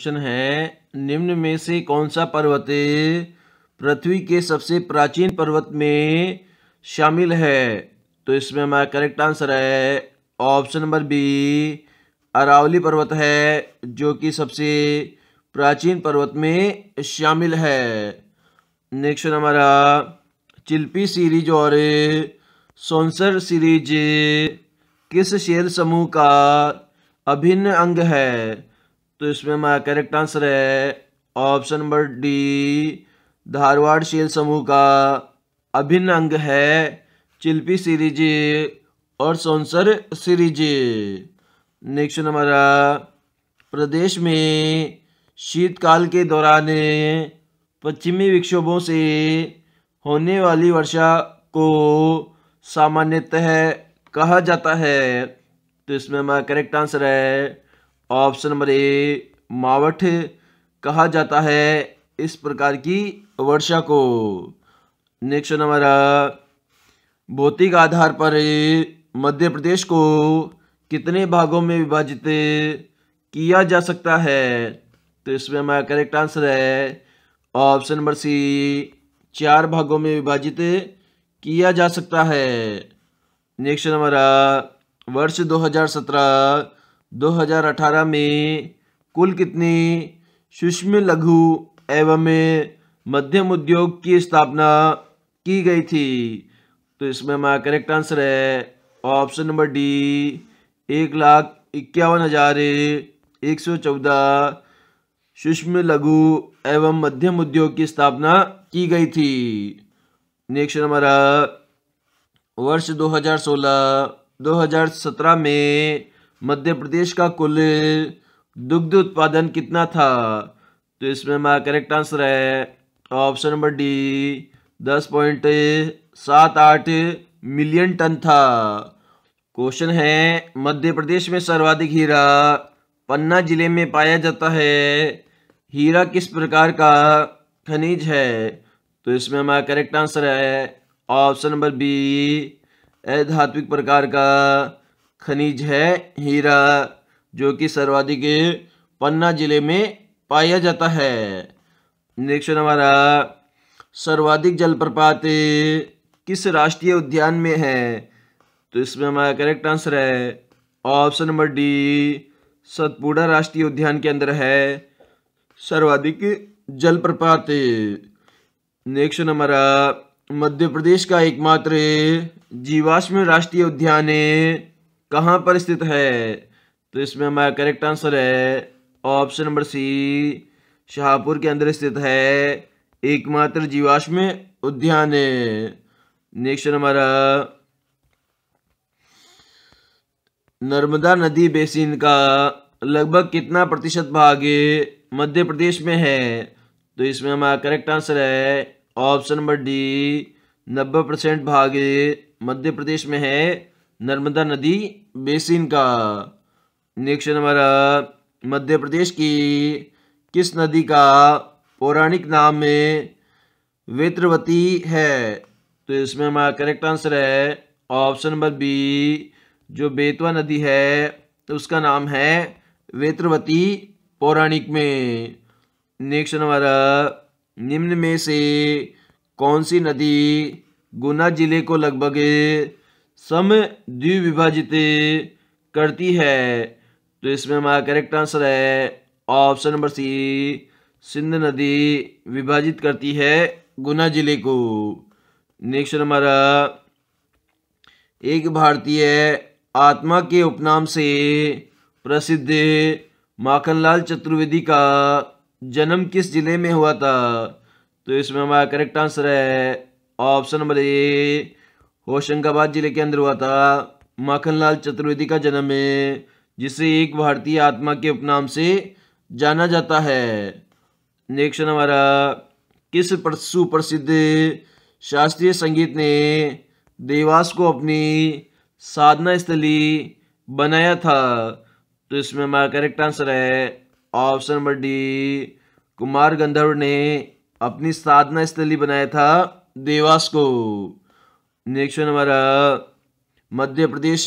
question है निम्न में से कौन सा पर्वत पृथ्वी के सबसे प्राचीन पर्वत में शामिल है तो इसमें हमारा करेक्ट आंसर है ऑप्शन नंबर बी अरावली पर्वत है जो कि सबसे प्राचीन पर्वत में शामिल है नेक्स्ट हमारा चिल्पी सीरीज और सोनसर सीरीज किस शेर समूह का अभिन्न अंग है तो इसमें हमारा करेक्ट आंसर है ऑप्शन नंबर डी धारवाड़ शेल समूह का अभिन्न अंग है चिल्पी सीरीज और सोनसर सीरीज नेक्स्ट हमारा प्रदेश में शीतकाल के दौरान पश्चिमी विक्षोभों से होने वाली वर्षा को सामान्यतः कहा जाता है तो इसमें हमारा करेक्ट आंसर है ऑप्शन नंबर ए मावठ कहा जाता है इस प्रकार की वर्षा को नेक्स्ट नंबर भौतिक आधार पर मध्य प्रदेश को कितने भागों में विभाजित किया जा सकता है तो इसमें हमारा करेक्ट आंसर है ऑप्शन नंबर सी चार भागों में विभाजित किया जा सकता है नेक्स्ट नंबर वर्ष 2017 2018 में कुल कितने सूक्ष्म लघु एवं मध्यम उद्योग की स्थापना की गई थी तो इसमें हमारा करेक्ट आंसर है ऑप्शन नंबर डी एक लाख इक्यावन हजार एक सौ चौदह सूक्ष्म लघु एवं मध्यम उद्योग की स्थापना की गई थी नेक्स्ट हमारा वर्ष 2016 2017 में मध्य प्रदेश का कुल दुग्ध उत्पादन कितना था तो इसमें हमारा करेक्ट आंसर है ऑप्शन नंबर डी दस पॉइंट सात आठ मिलियन टन था क्वेश्चन है मध्य प्रदेश में सर्वाधिक हीरा पन्ना जिले में पाया जाता है हीरा किस प्रकार का खनिज है तो इसमें हमारा करेक्ट आंसर है ऑप्शन नंबर बी अधात्विक प्रकार का खनिज है हीरा जो कि सर्वाधिक पन्ना जिले में पाया जाता है निरीक्षण हमारा सर्वाधिक जलप्रपात किस राष्ट्रीय उद्यान में है तो इसमें हमारा करेक्ट आंसर है ऑप्शन नंबर डी सतपुड़ा राष्ट्रीय उद्यान के अंदर है सर्वाधिक जलप्रपात नेक्स्ट हमारा मध्य प्रदेश का एकमात्र जीवाश्म राष्ट्रीय उद्यान है कहाँ पर स्थित है तो इसमें हमारा करेक्ट आंसर है ऑप्शन नंबर सी शाहपुर के अंदर स्थित है एकमात्र जीवाश्म उद्यान है नेक्स्ट हमारा नर्मदा नदी बेसिन का लगभग कितना प्रतिशत भाग मध्य प्रदेश में है तो इसमें हमारा करेक्ट आंसर है ऑप्शन नंबर डी नब्बे परसेंट भाग मध्य प्रदेश में है नर्मदा नदी बेसिन का नेक्स्ट हमारा मध्य प्रदेश की किस नदी का पौराणिक नाम में वेत्रवती है तो इसमें हमारा करेक्ट आंसर है ऑप्शन नंबर बी जो बेतवा नदी है तो उसका नाम है वेत्रवती पौराणिक में नेक्स्ट हमारा निम्न में से कौन सी नदी गुना जिले को लगभग सम द्विविभाजित करती है तो इसमें हमारा करेक्ट आंसर है ऑप्शन नंबर सी सिंध नदी विभाजित करती है गुना जिले को नेक्स्ट हमारा एक भारतीय आत्मा के उपनाम से प्रसिद्ध माखनलाल चतुर्वेदी का जन्म किस जिले में हुआ था तो इसमें हमारा करेक्ट आंसर है ऑप्शन नंबर ए होशंगाबाद जिले के अंदर हुआ था माखनलाल चतुर्वेदी का जन्म है जिसे एक भारतीय आत्मा के उपनाम से जाना जाता है नेक्स्ट हमारा किस सुप्रसिद्ध शास्त्रीय संगीत ने देवास को अपनी साधना स्थली बनाया था तो इसमें हमारा करेक्ट आंसर है option number D Kumar Gandharva ने अपनी साधना स्थली बनाया था देवास को नेक्स्ट हमारा मध्य प्रदेश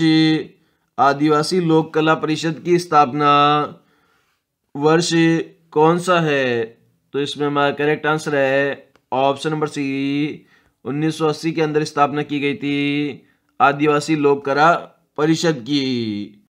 आदिवासी लोक कला परिषद की स्थापना वर्ष कौन सा है तो इसमें हमारा करेक्ट आंसर है ऑप्शन नंबर सी 1980 के अंदर स्थापना की गई थी आदिवासी लोक कला परिषद की